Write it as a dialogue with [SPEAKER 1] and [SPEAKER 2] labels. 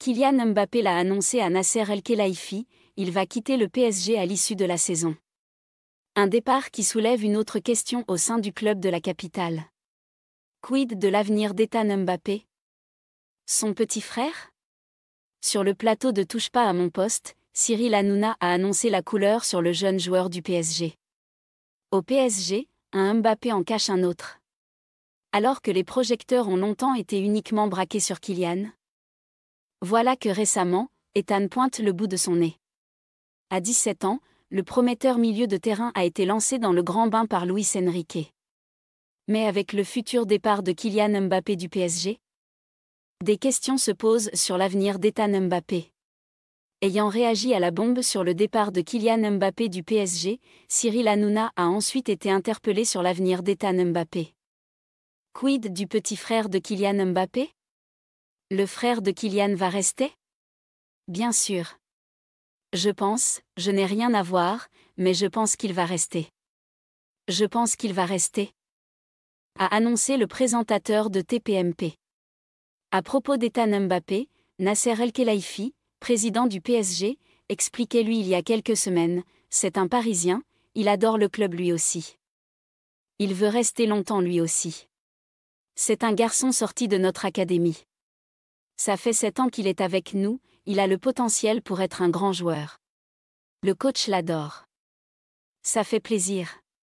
[SPEAKER 1] Kylian Mbappé l'a annoncé à Nasser El Khelaifi, il va quitter le PSG à l'issue de la saison. Un départ qui soulève une autre question au sein du club de la capitale. Quid de l'avenir d'Ethan Mbappé Son petit frère Sur le plateau de Touche pas à mon poste, Cyril Hanouna a annoncé la couleur sur le jeune joueur du PSG. Au PSG, un Mbappé en cache un autre. Alors que les projecteurs ont longtemps été uniquement braqués sur Kylian, voilà que récemment, Ethan pointe le bout de son nez. À 17 ans, le prometteur milieu de terrain a été lancé dans le grand bain par Luis Enrique. Mais avec le futur départ de Kylian Mbappé du PSG Des questions se posent sur l'avenir d'Ethan Mbappé. Ayant réagi à la bombe sur le départ de Kylian Mbappé du PSG, Cyril Hanouna a ensuite été interpellé sur l'avenir d'Ethan Mbappé. Quid du petit frère de Kylian Mbappé le frère de Kylian va rester Bien sûr. Je pense, je n'ai rien à voir, mais je pense qu'il va rester. Je pense qu'il va rester. A annoncé le présentateur de TPMP. À propos d'Ethan Mbappé, Nasser El Khelaifi, président du PSG, expliquait lui il y a quelques semaines, c'est un Parisien, il adore le club lui aussi. Il veut rester longtemps lui aussi. C'est un garçon sorti de notre académie. Ça fait sept ans qu'il est avec nous, il a le potentiel pour être un grand joueur. Le coach l'adore. Ça fait plaisir.